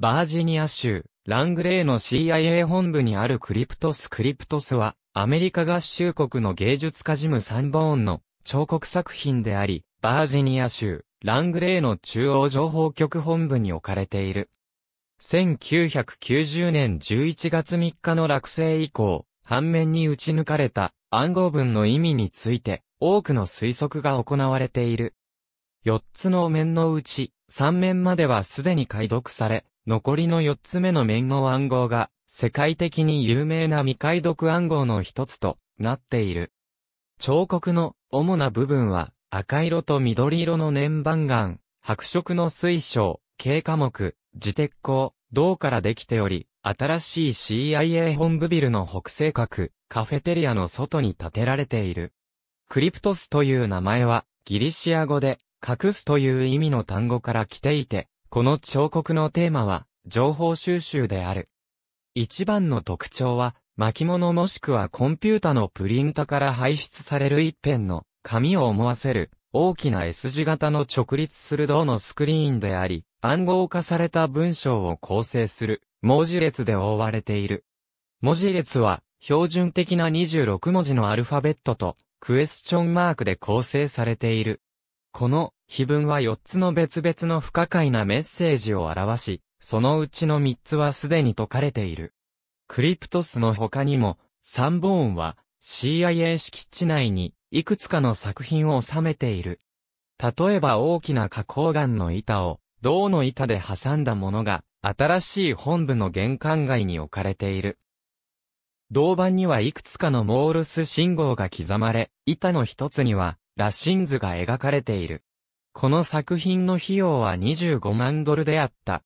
バージニア州、ラングレーの CIA 本部にあるクリプトスクリプトスは、アメリカ合衆国の芸術家ジム・サンボーンの彫刻作品であり、バージニア州、ラングレーの中央情報局本部に置かれている。1990年11月3日の落成以降、反面に打ち抜かれた暗号文の意味について多くの推測が行われている。4つの面のうち3面まではすでに解読され、残りの4つ目の面の暗号が、世界的に有名な未解読暗号の一つとなっている。彫刻の主な部分は、赤色と緑色の年番岩、白色の水晶、軽科目、磁鉄鋼、銅からできており、新しい CIA 本部ビルの北西角、カフェテリアの外に建てられている。クリプトスという名前は、ギリシア語で、隠すという意味の単語から来ていて、この彫刻のテーマは、情報収集である。一番の特徴は、巻物もしくはコンピュータのプリンタから排出される一辺の紙を思わせる大きな S 字型の直立する銅のスクリーンであり、暗号化された文章を構成する文字列で覆われている。文字列は標準的な26文字のアルファベットとクエスチョンマークで構成されている。この碑文は4つの別々の不可解なメッセージを表し、そのうちの3つはすでに解かれている。クリプトスの他にも、サンボーンは CIA 敷地内にいくつかの作品を収めている。例えば大きな花崗岩の板を銅の板で挟んだものが新しい本部の玄関外に置かれている。銅板にはいくつかのモールス信号が刻まれ、板の一つには羅針図が描かれている。この作品の費用は25万ドルであった。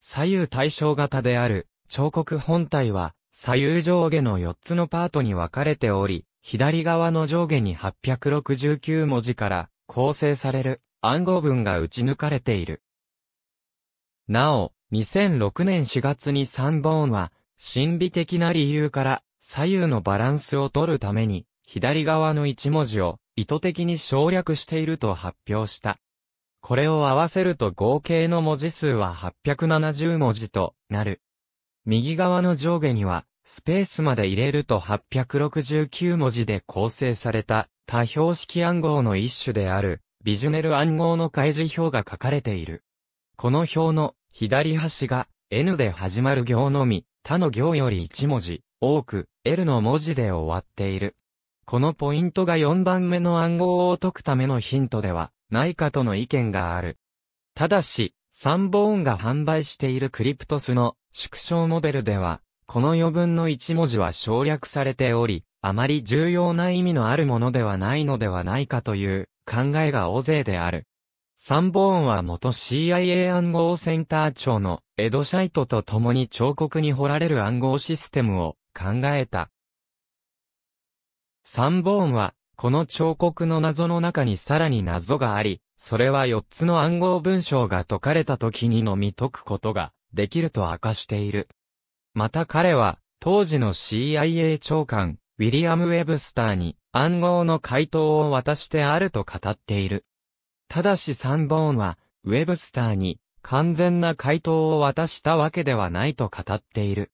左右対称型である彫刻本体は左右上下の4つのパートに分かれており、左側の上下に869文字から構成される暗号文が打ち抜かれている。なお、2006年4月に3本は、心理的な理由から左右のバランスを取るために、左側の1文字を意図的に省略していると発表した。これを合わせると合計の文字数は870文字となる。右側の上下には、スペースまで入れると869文字で構成された多標識暗号の一種である、ビジュネル暗号の開示表が書かれている。この表の左端が N で始まる行のみ、他の行より1文字多く L の文字で終わっている。このポイントが4番目の暗号を解くためのヒントではないかとの意見がある。ただし、サンボーンが販売しているクリプトスの縮小モデルでは、この余分の1文字は省略されており、あまり重要な意味のあるものではないのではないかという考えが大勢である。サンボーンは元 CIA 暗号センター長のエドシャイトと共に彫刻に彫られる暗号システムを考えた。サンボーンはこの彫刻の謎の中にさらに謎があり、それは4つの暗号文章が解かれた時にのみ解くことができると明かしている。また彼は、当時の CIA 長官、ウィリアム・ウェブスターに暗号の回答を渡してあると語っている。ただしサンボーンは、ウェブスターに完全な回答を渡したわけではないと語っている。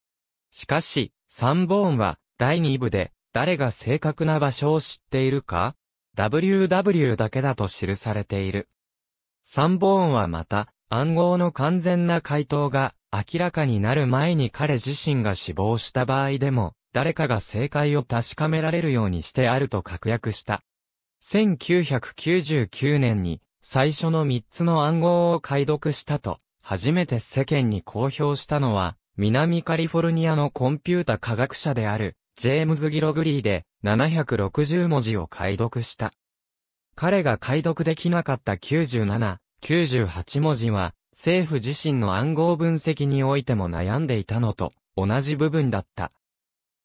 しかし、サンボーンは第2部で誰が正確な場所を知っているか ?WW だけだと記されている。サンボーンはまた、暗号の完全な回答が明らかになる前に彼自身が死亡した場合でも、誰かが正解を確かめられるようにしてあると確約した。1999年に最初の3つの暗号を解読したと、初めて世間に公表したのは、南カリフォルニアのコンピュータ科学者であるジェームズ・ギログリーで760文字を解読した。彼が解読できなかった97、98文字は、政府自身の暗号分析においても悩んでいたのと同じ部分だった。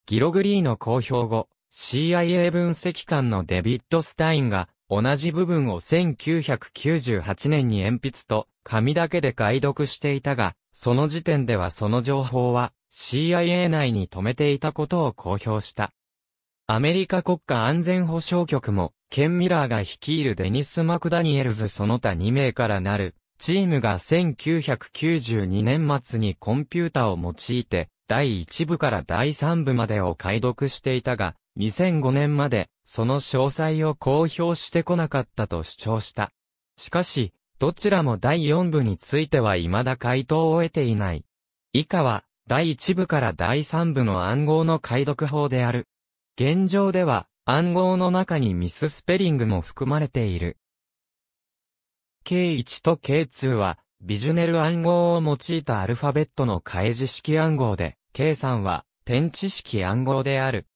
ギログリーの公表後、CIA 分析官のデビッド・スタインが同じ部分を1998年に鉛筆と紙だけで解読していたが、その時点ではその情報は CIA 内に止めていたことを公表した。アメリカ国家安全保障局も、ケン・ミラーが率いるデニス・マクダニエルズその他2名からなる、チームが1992年末にコンピュータを用いて、第1部から第3部までを解読していたが、2005年までその詳細を公表してこなかったと主張した。しかし、どちらも第4部については未だ回答を得ていない。以下は、第1部から第3部の暗号の解読法である。現状では、暗号の中にミススペリングも含まれている。K1 と K2 は、ビジュネル暗号を用いたアルファベットの開示式暗号で、K3 は、点知識暗号である。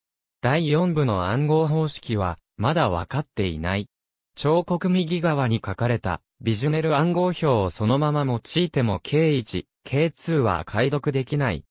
第4部の暗号方式は、まだ分かっていない。彫刻右側に書かれた、ビジュネル暗号表をそのまま用いても K1、K2 は解読できない。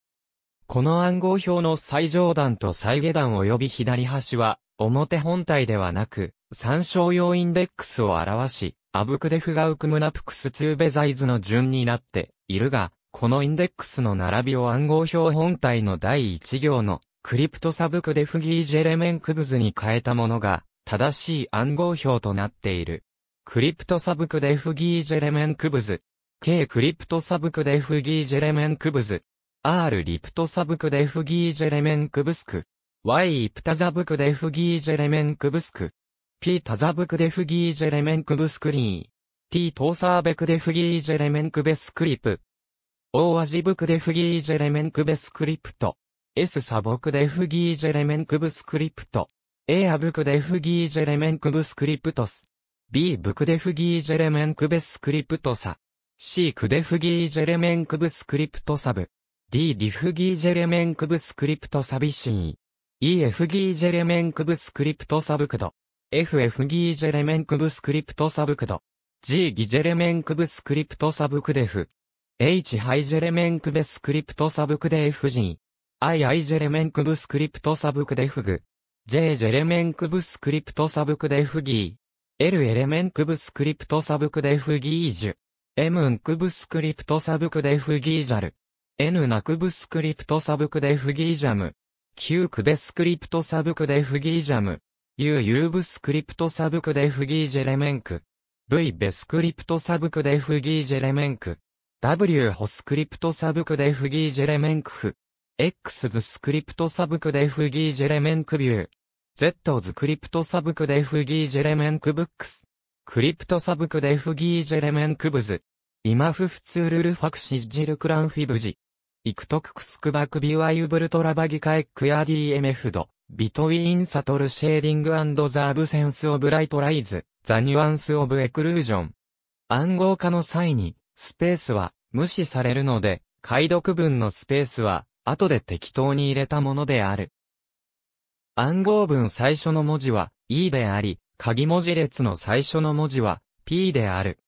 この暗号表の最上段と最下段及び左端は、表本体ではなく、参照用インデックスを表し、アブクデフガウクムナプクスツーベザイズの順になっているが、このインデックスの並びを暗号表本体の第1行のクリプトサブクデフギージェレメンクブズに変えたものが、正しい暗号表となっている。クリプトサブクデフギージェレメンクブズ。K クリプトサブクデフギージェレメンクブズ。R リプトサブクデフギージェレメンクブスク。Y プタザブクデフギージェレメンクブスク。P タザブクデフギージェレメンクブスクリー。ン。T トーサーベクデフギージェレメンクベスクリプ。O アジブクデフギージェレメンクベスクリプト。S サボクデフギージェレメンクブスクリプト。A アブクデフギージェレメンクブスクリプトス。B ブクデフギージェレメンクベスクリプトサ。C クデフギージェレメンクブスクリプトサブ。D ディフギージェレメンクブスクリプトサビシン。E F ギージェレメンクブスクリプトサブクド。F F ギージェレメンクブスクリプトサブクド。G ギジェレメンクブスクリプトサブクデフ。H ハイジェレメンクベスクリプトサブクデフジン。I I ジェレメンクブスクリプトサブクデフグ。J ジェレメンクブスクリプトサブクデフギー。L エレメンクブスクリプトサブクデフギージュ。M ンクブスクリプトサブクデフギージャル。N ナクブスクリプトサブクデフギージャム。Q クベスクリプトサブクデフギージャム。U ユーブスクリプトサブクデフギージェレメンク。V ベスクリプトサブクデフギージェレメンク。W ホスクリプトサブクデフギージェレメンクフ。X ズスクリプトサブクデフギージェレメンクビュー。Z ズクリプトサブクデフギージェレメンクブックス。クリプトサブクデフギージェレメンクブズ。今フツールルファクシジルクランフィブジ。イクトククスクバクビュワユブルトラバギカエックヤ DMF ド。ビトウィンサトルシェーディングザーブセンスオブライトライズ。ザニュアンスオブエクルージョン。暗号化の際に、スペースは無視されるので、解読文のスペースは後で適当に入れたものである。暗号文最初の文字は E であり、鍵文字列の最初の文字は P である。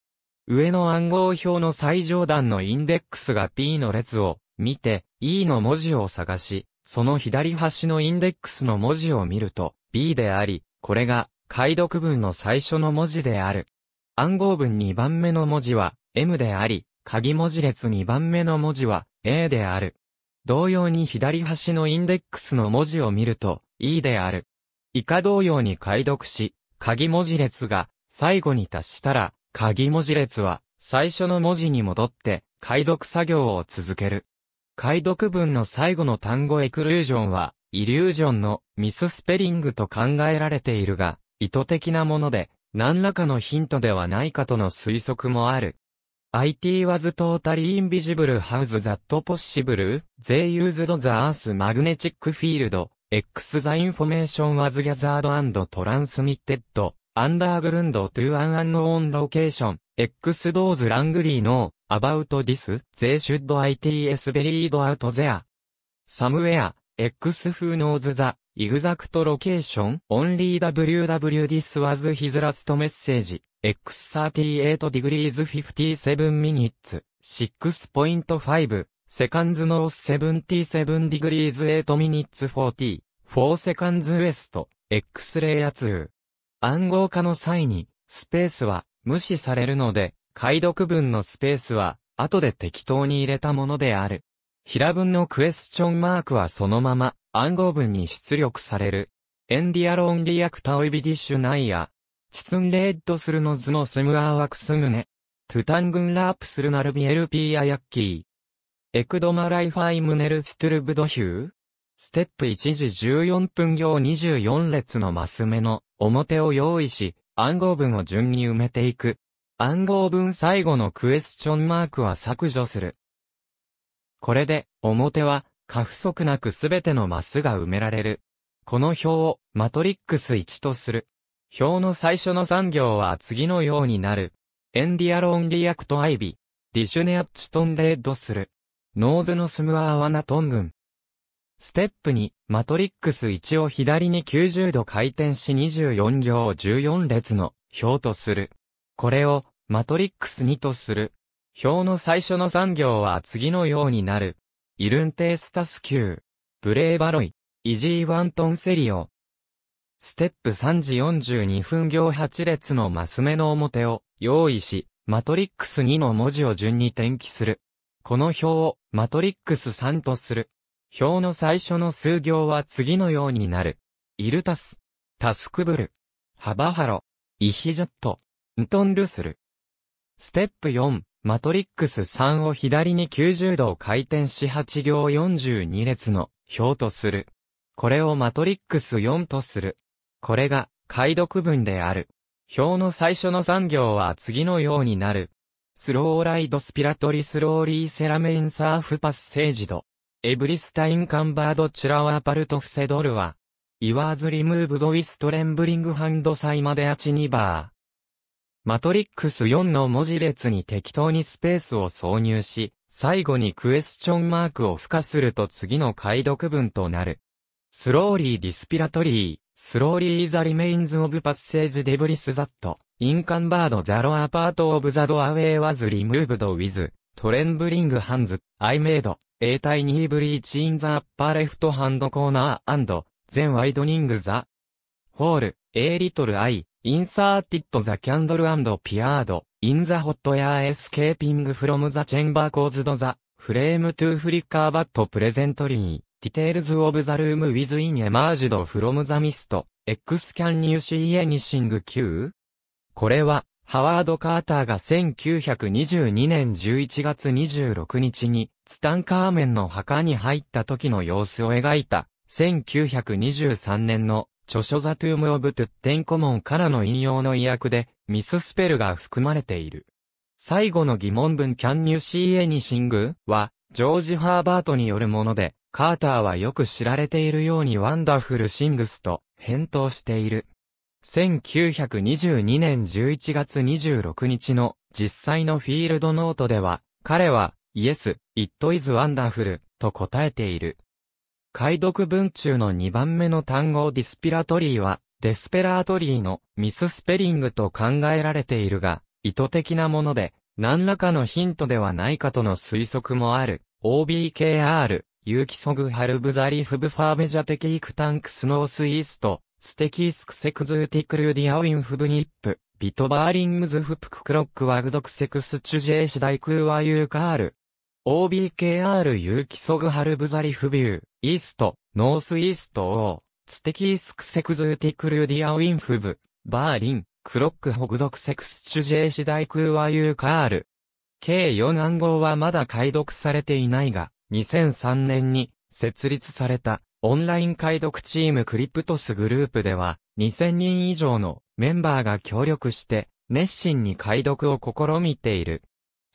上の暗号表の最上段のインデックスが P の列を見て E の文字を探し、その左端のインデックスの文字を見ると B であり、これが解読文の最初の文字である。暗号文2番目の文字は M であり、鍵文字列2番目の文字は A である。同様に左端のインデックスの文字を見ると、E である。以下同様に解読し、鍵文字列が最後に達したら、鍵文字列は最初の文字に戻って解読作業を続ける。解読文の最後の単語エクルージョンは、イリュージョンのミススペリングと考えられているが、意図的なもので、何らかのヒントではないかとの推測もある。IT was totally invisible hows that possible, they used the earth's magnetic field, X the information was gathered and transmitted, underground to an unknown location, X those l a n g l y know, about this, they should ITS buried out there. Somewhere, X who knows the イグザクトロケーション、オンリー WW This was his last message, X38 degrees 57 minutes, 6.5. セカンズノース 77degrees 8 minutes 40.4セカンズウエスト X レイヤー2暗号化の際にスペースは無視されるので解読文のスペースは後で適当に入れたものである。平文のクエスチョンマークはそのまま暗号文に出力される。エンディアロンリアクタオイビディッシュナイア。チツンレッドスルのズノスムアーワクスグネ。トゥタングンラープスルナルビエルピーアヤッキー。エクドマライファイムネルストゥルブドヒューステップ1時14分行24列のマス目の表を用意し、暗号文を順に埋めていく。暗号文最後のクエスチョンマークは削除する。これで、表は、過不足なくすべてのマスが埋められる。この表を、マトリックス1とする。表の最初の3行は次のようになる。エンディアロンリアクトアイビ、ディシュネアッチトンレードする。ノーズのスムアーワナトングン。ステップ2、マトリックス1を左に90度回転し24行を14列の表とする。これを、マトリックス2とする。表の最初の産業は次のようになる。イルンテースタス級。ブレーバロイ。イジーワントンセリオ。ステップ3時42分行8列のマス目の表を用意し、マトリックス2の文字を順に転記する。この表をマトリックス3とする。表の最初の数行は次のようになる。イルタス、タスクブル、ハバハロ、イヒジャット、ントンルスル。ステップ4、マトリックス3を左に90度回転し8行42列の表とする。これをマトリックス4とする。これが解読文である。表の最初の3行は次のようになる。スローライドスピラトリスローリーセラメインサーフパッセージド。エブリスタインカンバードチュラワパルトフセドルは。イワーズリムーブドウィストレンブリングハンドサイマデアチニバー。マトリックス4の文字列に適当にスペースを挿入し、最後にクエスチョンマークを付加すると次の解読文となる。スローリーディスピラトリー、スローリーザリメインズオブパッセージデブリスザット、インカンバードザロアパートオブザドアウェイワズリムーブドウィズ、トレンブリングハンズ、アイメイド、エタイニーブリーチインザアッパーレフトハンドコーナー全ワイドニングザ、ホール、エー・リトルアイ、Inserted the candle and peered in the hot air escaping from the chamber caused the frame to flicker but presently details of the room within emerged from the mist. X can you see anything Q? これは、ハワード・カーターが1922年11月26日に、ツタンカーメンの墓に入った時の様子を描いた、1923年の著書ザトゥームオブトゥッテンコモンからの引用の意訳で、ミススペルが含まれている。最後の疑問文キャンニューシーエニシングは、ジョージ・ハーバートによるもので、カーターはよく知られているようにワンダフルシングスと返答している。1922年11月26日の実際のフィールドノートでは、彼は、イエス、イット・イズ・ワンダフル、と答えている。解読文中の2番目の単語ディスピラトリーは、デスペラートリーのミススペリングと考えられているが、意図的なもので、何らかのヒントではないかとの推測もある。OBKR、有機ソグハルブザリフブファーベジャテキイクタンクスノースイースト、ステキースクセクズーティクルディアウィンフブニップ、ビトバーリングズフプククロックワグドクセクスチュジェーシダイクーワユーカール。OBKR 有機ソグハルブザリフビュー。イースト、ノースイースト王、ツテキースクセクズーティクルーディアウィンフブ、バーリン、クロックホグドクセクスチュジェーシダイクーワユーカール。計4暗号はまだ解読されていないが、2003年に設立されたオンライン解読チームクリプトスグループでは、2000人以上のメンバーが協力して熱心に解読を試みている。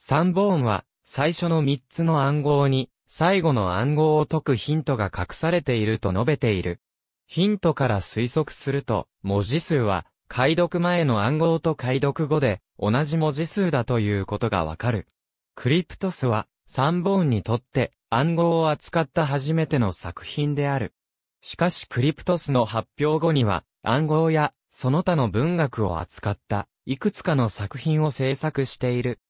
3本は最初の3つの暗号に最後の暗号を解くヒントが隠されていると述べている。ヒントから推測すると、文字数は、解読前の暗号と解読後で、同じ文字数だということがわかる。クリプトスは、サンボーンにとって、暗号を扱った初めての作品である。しかしクリプトスの発表後には、暗号や、その他の文学を扱った、いくつかの作品を制作している。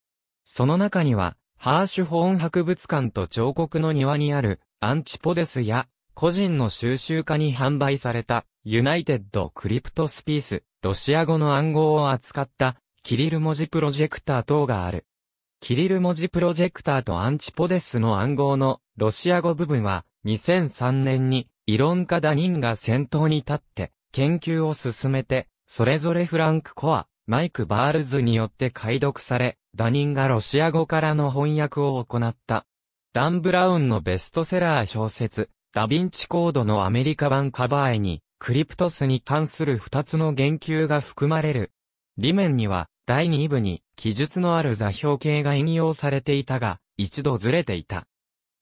その中には、ハーシュホーン博物館と彫刻の庭にあるアンチポデスや個人の収集家に販売されたユナイテッドクリプトスピース、ロシア語の暗号を扱ったキリル文字プロジェクター等がある。キリル文字プロジェクターとアンチポデスの暗号のロシア語部分は2003年に異論家ダニンが先頭に立って研究を進めてそれぞれフランク・コア、マイク・バールズによって解読され、ダニンがロシア語からの翻訳を行った。ダン・ブラウンのベストセラー小説、ダヴィンチコードのアメリカ版カバー絵に、クリプトスに関する二つの言及が含まれる。裏面には、第二部に、記述のある座標形が引用されていたが、一度ずれていた。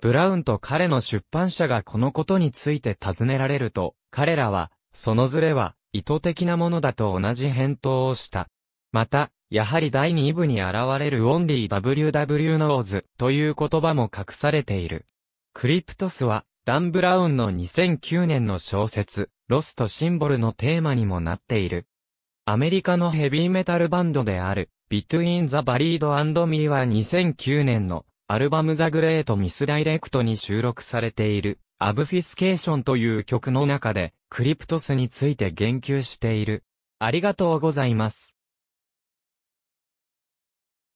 ブラウンと彼の出版社がこのことについて尋ねられると、彼らは、そのずれは、意図的なものだと同じ返答をした。また、やはり第2部に現れるオンリー WW ノーズという言葉も隠されている。クリプトスは、ダン・ブラウンの2009年の小説、ロストシンボルのテーマにもなっている。アメリカのヘビーメタルバンドである、Between the Buried and Me は2009年のアルバムザグレートミスダイレクトに収録されているアブフィスケーションという曲の中でクリプトスについて言及している。ありがとうございます。